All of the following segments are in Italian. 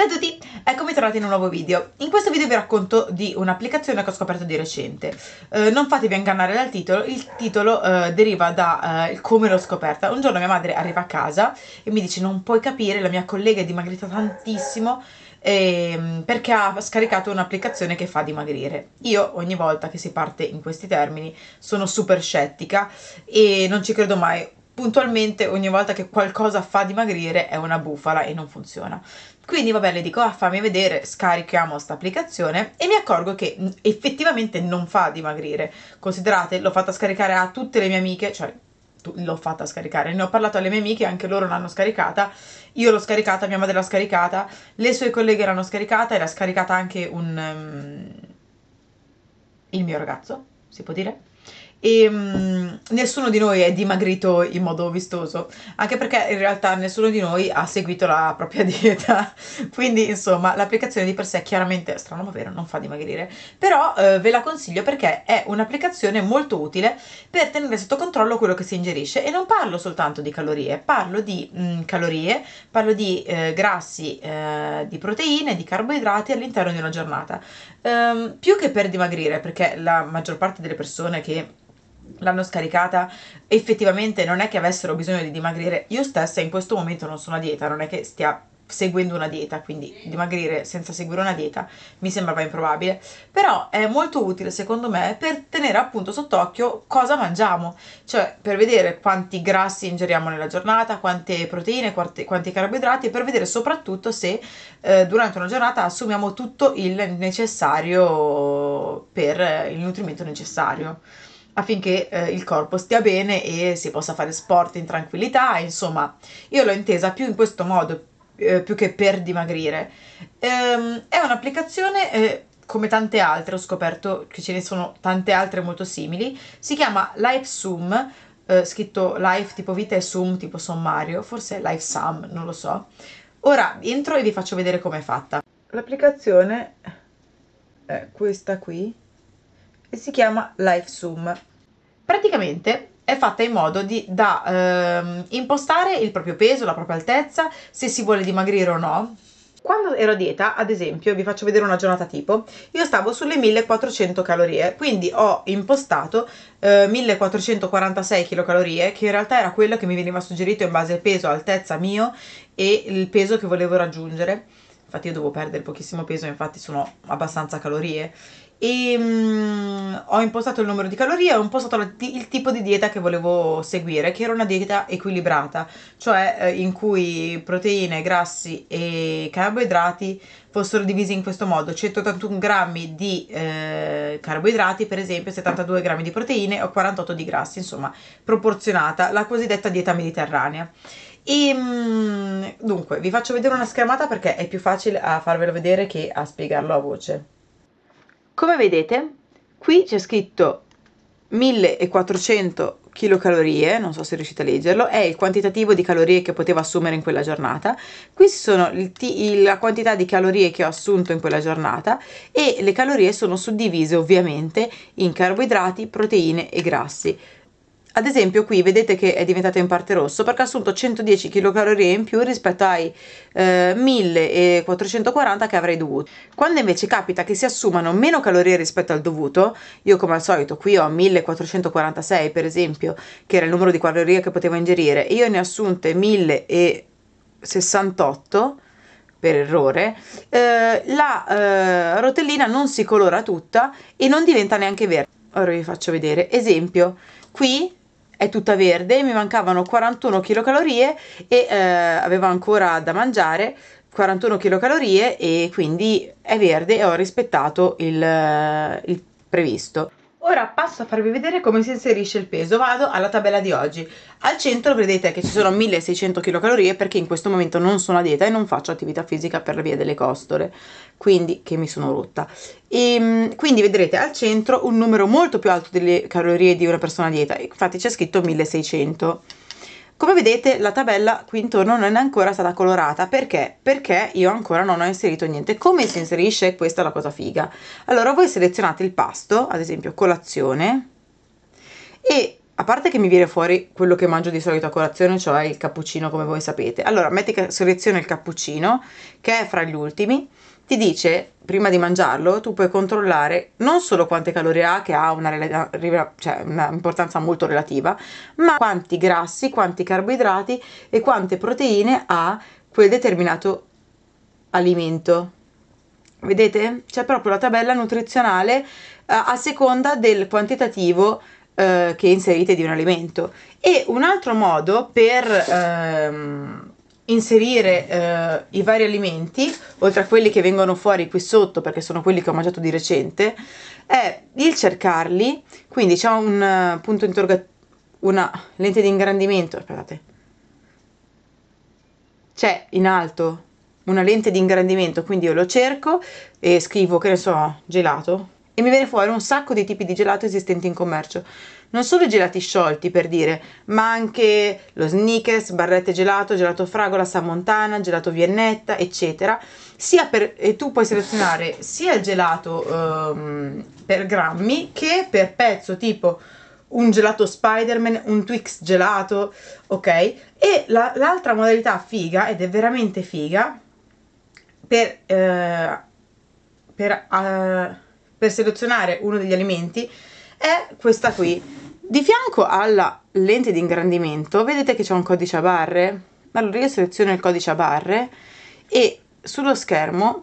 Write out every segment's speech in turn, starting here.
Ciao a tutti, eccomi tornati in un nuovo video. In questo video vi racconto di un'applicazione che ho scoperto di recente. Eh, non fatevi ingannare dal titolo, il titolo eh, deriva da eh, come l'ho scoperta. Un giorno mia madre arriva a casa e mi dice non puoi capire, la mia collega è dimagrita tantissimo eh, perché ha scaricato un'applicazione che fa dimagrire. Io ogni volta che si parte in questi termini sono super scettica e non ci credo mai puntualmente ogni volta che qualcosa fa dimagrire è una bufala e non funziona. Quindi vabbè, le dico, ah, fammi vedere, scarichiamo questa applicazione e mi accorgo che mm, effettivamente non fa dimagrire. Considerate, l'ho fatta scaricare a tutte le mie amiche, cioè l'ho fatta scaricare, ne ho parlato alle mie amiche, anche loro l'hanno scaricata, io l'ho scaricata, mia madre l'ha scaricata, le sue colleghe l'hanno scaricata e l'ha scaricata anche un... Um, il mio ragazzo, si può dire? e mh, mm, nessuno di noi è dimagrito in modo vistoso, anche perché in realtà nessuno di noi ha seguito la propria dieta, quindi insomma l'applicazione di per sé chiaramente, strano ma vero, non fa dimagrire, però eh, ve la consiglio perché è un'applicazione molto utile per tenere sotto controllo quello che si ingerisce e non parlo soltanto di calorie, parlo di mh, mm, calorie, parlo di eh, grassi, eh, di proteine, di carboidrati all'interno di una giornata, ehm, più che per dimagrire, perché la maggior parte delle persone che l'hanno scaricata, effettivamente non è che avessero bisogno di dimagrire, io stessa in questo momento non sono a dieta, non è che stia seguendo una dieta, quindi dimagrire senza seguire una dieta mi sembrava improbabile, però è molto utile secondo me per tenere appunto sott'occhio cosa mangiamo, cioè per vedere quanti grassi ingeriamo nella giornata, quante proteine, quanti, quanti carboidrati e per vedere soprattutto se eh, durante una giornata assumiamo tutto il necessario per il nutrimento necessario affinché eh, il corpo stia bene e si possa fare sport in tranquillità, insomma, io l'ho intesa più in questo modo, eh, più che per dimagrire. Ehm, è un'applicazione eh, come tante altre, ho scoperto che ce ne sono tante altre molto simili, si chiama LifeSum, eh, scritto Life tipo vita e Sum tipo sommario, forse LifeSum, non lo so. Ora entro e vi faccio vedere com'è fatta. L'applicazione è questa qui e si chiama LifeSum. Praticamente è fatta in modo di, da ehm, impostare il proprio peso, la propria altezza, se si vuole dimagrire o no. Quando ero a dieta, ad esempio, vi faccio vedere una giornata tipo, io stavo sulle 1400 calorie, quindi ho impostato eh, 1446 kcal, che in realtà era quello che mi veniva suggerito in base al peso, altezza mio e il peso che volevo raggiungere. Infatti io devo perdere pochissimo peso, infatti sono abbastanza calorie e um, ho impostato il numero di calorie, ho impostato la, il tipo di dieta che volevo seguire, che era una dieta equilibrata, cioè eh, in cui proteine, grassi e carboidrati fossero divisi in questo modo, 181 grammi di eh, carboidrati per esempio, 72 grammi di proteine o 48 di grassi, insomma proporzionata, la cosiddetta dieta mediterranea. E, mm, dunque, vi faccio vedere una schermata perché è più facile a farvelo vedere che a spiegarlo a voce. Come vedete, qui c'è scritto 1400 kcal, non so se riuscite a leggerlo, è il quantitativo di calorie che potevo assumere in quella giornata. Qui sono la quantità di calorie che ho assunto in quella giornata e le calorie sono suddivise ovviamente in carboidrati, proteine e grassi. Ad esempio qui vedete che è diventato in parte rosso perché ha assunto 110 kcal in più rispetto ai eh, 1440 che avrei dovuto. Quando invece capita che si assumano meno calorie rispetto al dovuto, io come al solito qui ho 1446 per esempio, che era il numero di calorie che potevo ingerire, e io ne ho assunte 1068 per errore, eh, la eh, rotellina non si colora tutta e non diventa neanche verde. Ora vi faccio vedere. Esempio, qui è tutta verde, mi mancavano 41 kcal e eh, avevo ancora da mangiare 41 kcal e quindi è verde e ho rispettato il, eh, il previsto. Ora passo a farvi vedere come si inserisce il peso, vado alla tabella di oggi. Al centro vedete che ci sono 1600 kcal perché in questo momento non sono a dieta e non faccio attività fisica per la via delle costole, quindi che mi sono rotta. E, ehm, quindi vedrete al centro un numero molto più alto delle calorie di una persona a dieta, infatti c'è scritto 1600 kcal. Come vedete la tabella qui intorno non è ancora stata colorata, perché? Perché io ancora non ho inserito niente. Come si inserisce? Questa è la cosa figa. Allora voi selezionate il pasto, ad esempio colazione, e a parte che mi viene fuori quello che mangio di solito a colazione, cioè il cappuccino come voi sapete. Allora metti che seleziona il cappuccino, che è fra gli ultimi, ti dice prima di mangiarlo tu puoi controllare non solo quante calorie ha, che ha una, rela- cioè una importanza molto relativa, ma quanti grassi, quanti carboidrati e quante proteine ha quel determinato alimento. Vedete? C'è proprio la tabella nutrizionale eh, a seconda del quantitativo eh, che inserite di un alimento. E un altro modo per... Ehm, inserire eh, i vari alimenti, oltre a quelli che vengono fuori qui sotto perché sono quelli che ho mangiato di recente, è il cercarli, quindi c'è un eh, punto interrogativo, una lente di ingrandimento, aspettate, c'è in alto una lente di ingrandimento, quindi io lo cerco e scrivo, che ne so, gelato, e mi viene fuori un sacco di tipi di gelato esistenti in commercio non solo i gelati sciolti per dire, ma anche lo sneakers, barrette gelato, gelato fragola, samontana, gelato viennetta, eccetera. Per, e tu puoi selezionare sia il gelato um, per grammi che per pezzo, tipo un gelato Spider-Man, un Twix gelato, ok? E la, l'altra modalità figa, ed è veramente figa, per, eh, per, uh, per selezionare uno degli alimenti è questa qui di fianco alla lente di ingrandimento vedete che c'è un codice a barre? Allora io seleziono il codice a barre e sullo schermo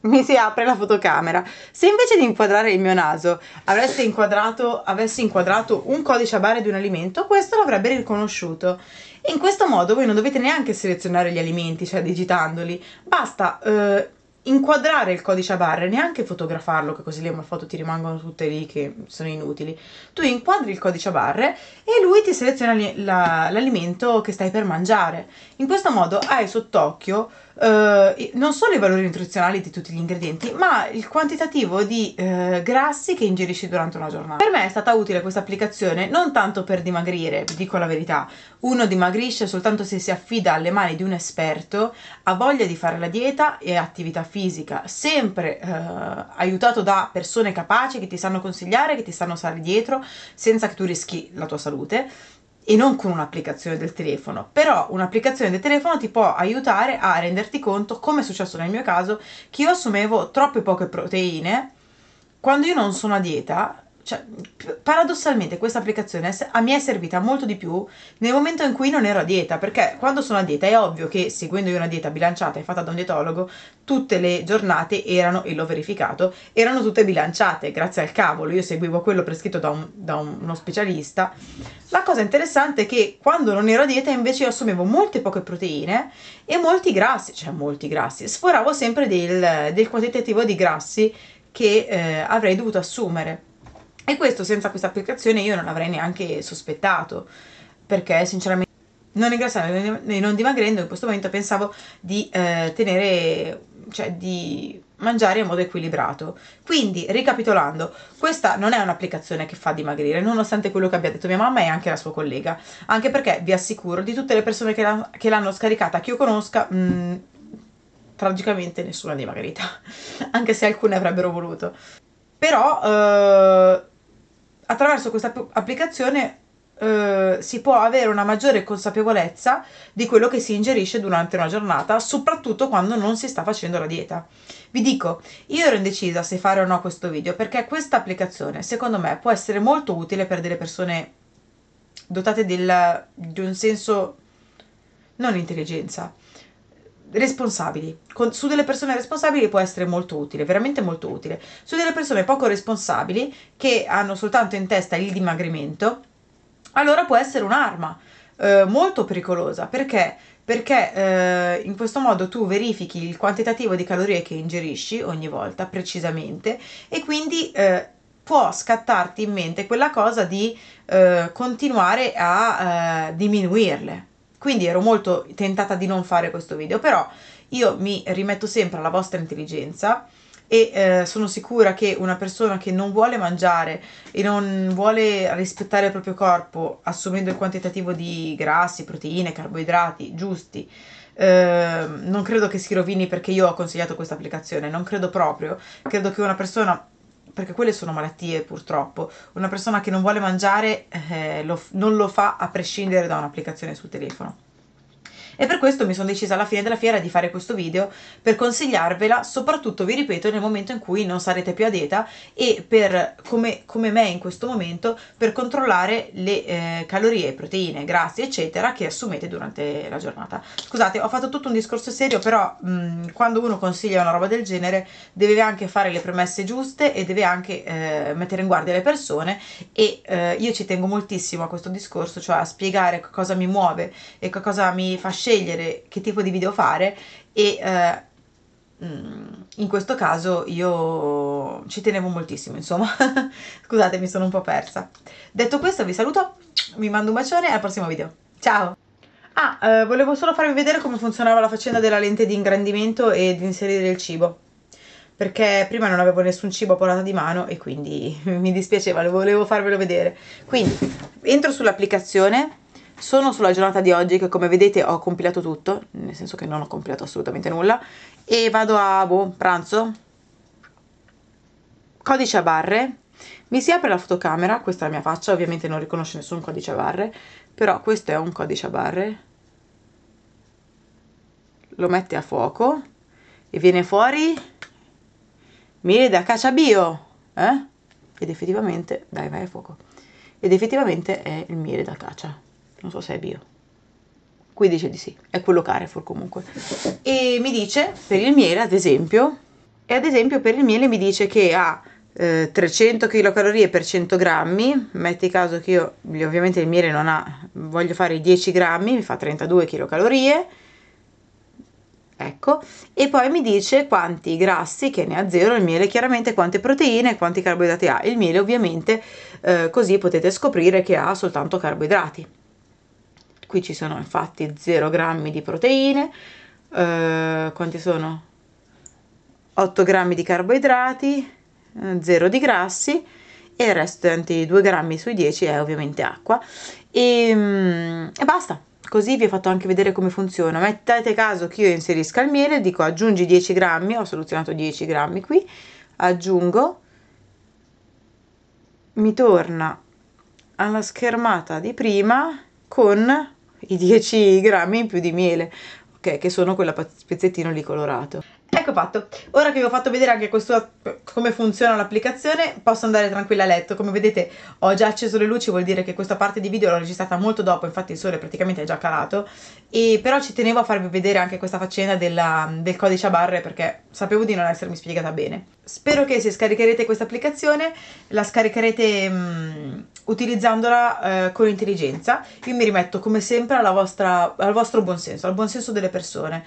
mi si apre la fotocamera. Se invece di inquadrare il mio naso avessi inquadrato, avessi inquadrato un codice a barre di un alimento, questo l'avrebbe riconosciuto. in questo modo voi non dovete neanche selezionare gli alimenti, cioè digitandoli, basta eh, inquadrare il codice a barre, neanche fotografarlo, che così le foto ti rimangono tutte lì che sono inutili. Tu inquadri il codice a barre e lui ti seleziona l'alimento che stai per mangiare. In questo modo hai sott'occhio eh, non solo i valori nutrizionali di tutti gli ingredienti, ma il quantitativo di eh, grassi che ingerisci durante una giornata. Per me è stata utile questa applicazione non tanto per dimagrire, vi dico la verità, uno dimagrisce soltanto se si affida alle mani di un esperto, ha voglia di fare la dieta e attività fisica, sempre eh, aiutato da persone capaci che ti sanno consigliare, che ti sanno stare dietro, senza che tu rischi la tua salute e non con un'applicazione del telefono, però un'applicazione del telefono ti può aiutare a renderti conto, come è successo nel mio caso, che io assumevo troppe poche proteine quando io non sono a dieta cioè, paradossalmente questa applicazione a me è servita molto di più nel momento in cui non ero a dieta, perché quando sono a dieta è ovvio che seguendo io una dieta bilanciata e fatta da un dietologo, tutte le giornate erano, e l'ho verificato, erano tutte bilanciate, grazie al cavolo, io seguivo quello prescritto da, un, da un, uno specialista. La cosa interessante è che quando non ero a dieta invece io assumevo molte poche proteine e molti grassi, cioè molti grassi, sforavo sempre del, del quantitativo di grassi che eh, avrei dovuto assumere e questo senza questa applicazione io non l'avrei neanche sospettato, perché sinceramente non ingrassando e non dimagrendo in questo momento pensavo di eh, tenere, cioè di mangiare in modo equilibrato. Quindi, ricapitolando, questa non è un'applicazione che fa dimagrire, nonostante quello che abbia detto mia mamma e anche la sua collega, anche perché vi assicuro di tutte le persone che, la, che l'hanno scaricata, che io conosca, mh, mm, tragicamente nessuna dimagrita, anche se alcune avrebbero voluto. Però eh, attraverso questa applicazione eh, si può avere una maggiore consapevolezza di quello che si ingerisce durante una giornata, soprattutto quando non si sta facendo la dieta. Vi dico, io ero indecisa se fare o no questo video perché questa applicazione, secondo me, può essere molto utile per delle persone dotate del, di un senso non intelligenza, responsabili. Con, su delle persone responsabili può essere molto utile, veramente molto utile. Su delle persone poco responsabili che hanno soltanto in testa il dimagrimento, allora può essere un'arma eh, molto pericolosa perché perché eh, in questo modo tu verifichi il quantitativo di calorie che ingerisci ogni volta precisamente e quindi eh, può scattarti in mente quella cosa di eh, continuare a eh, diminuirle quindi ero molto tentata di non fare questo video, però io mi rimetto sempre alla vostra intelligenza e eh, sono sicura che una persona che non vuole mangiare e non vuole rispettare il proprio corpo assumendo il quantitativo di grassi, proteine, carboidrati giusti, eh, non credo che si rovini perché io ho consigliato questa applicazione, non credo proprio, credo che una persona perché quelle sono malattie purtroppo, una persona che non vuole mangiare eh, lo, non lo fa a prescindere da un'applicazione sul telefono e per questo mi sono decisa alla fine della fiera di fare questo video per consigliarvela, soprattutto vi ripeto nel momento in cui non sarete più a dieta e per, come, come me in questo momento, per controllare le eh, calorie, proteine, grassi eccetera che assumete durante la giornata. Scusate, ho fatto tutto un discorso serio, però mh, mm, quando uno consiglia una roba del genere deve anche fare le premesse giuste e deve anche eh, mettere in guardia le persone e eh, io ci tengo moltissimo a questo discorso, cioè a spiegare cosa mi muove e cosa mi fa scegliere scegliere che tipo di video fare e eh, mm, in questo caso io ci tenevo moltissimo, insomma. Scusate, mi sono un po' persa. Detto questo, vi saluto, vi mando un bacione al prossimo video. Ciao! Ah, eh, volevo solo farvi vedere come funzionava la faccenda della lente di ingrandimento e di inserire il cibo. Perché prima non avevo nessun cibo a portata di mano e quindi mi dispiaceva, volevo farvelo vedere. Quindi, entro sull'applicazione sono sulla giornata di oggi che come vedete ho compilato tutto, nel senso che non ho compilato assolutamente nulla, e vado a boh, pranzo, codice a barre, mi si apre la fotocamera, questa è la mia faccia, ovviamente non riconosce nessun codice a barre, però questo è un codice a barre, lo mette a fuoco e viene fuori mire da cacciabio, eh? Ed effettivamente, dai vai a fuoco, ed effettivamente è il mire da caccia non so se è bio. Qui dice di sì, è quello Carrefour comunque. E mi dice per il miele, ad esempio, e ad esempio per il miele mi dice che ha eh, 300 kcal per 100 grammi, metti caso che io ovviamente il miele non ha, voglio fare i 10 grammi, mi fa 32 kcal, ecco, e poi mi dice quanti grassi, che ne ha zero il miele, chiaramente quante proteine e quanti carboidrati ha, il miele ovviamente eh, così potete scoprire che ha soltanto carboidrati Qui ci sono infatti 0 grammi di proteine, eh, quanti sono? 8 grammi di carboidrati, 0 eh, di grassi e il restante 2 grammi sui 10 è ovviamente acqua e, mm, e basta così vi ho fatto anche vedere come funziona mettete caso che io inserisca il miele dico aggiungi 10 grammi ho selezionato 10 grammi qui aggiungo mi torna alla schermata di prima con i 10 grammi in più di miele, ok, che sono quel pezzettino lì colorato. Ecco fatto, ora che vi ho fatto vedere anche questo, come funziona l'applicazione posso andare tranquilla a letto, come vedete ho già acceso le luci, vuol dire che questa parte di video l'ho registrata molto dopo, infatti il sole praticamente è già calato e però ci tenevo a farvi vedere anche questa faccenda della, del codice a barre perché sapevo di non essermi spiegata bene. Spero che se scaricherete questa applicazione la scaricherete mh, mm, utilizzandola eh, con intelligenza, io mi rimetto come sempre alla vostra, al vostro buonsenso, al buonsenso delle persone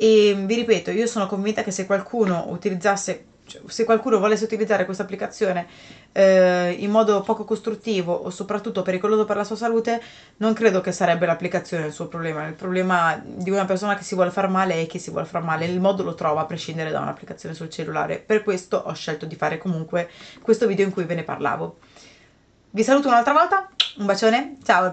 e vi ripeto, io sono convinta che se qualcuno utilizzasse cioè, se qualcuno volesse utilizzare questa applicazione eh, in modo poco costruttivo o soprattutto pericoloso per la sua salute, non credo che sarebbe l'applicazione il suo problema. Il problema di una persona che si vuole far male è che si vuole far male, il modo lo trova a prescindere da un'applicazione sul cellulare. Per questo ho scelto di fare comunque questo video in cui ve ne parlavo. Vi saluto un'altra volta, un bacione, ciao!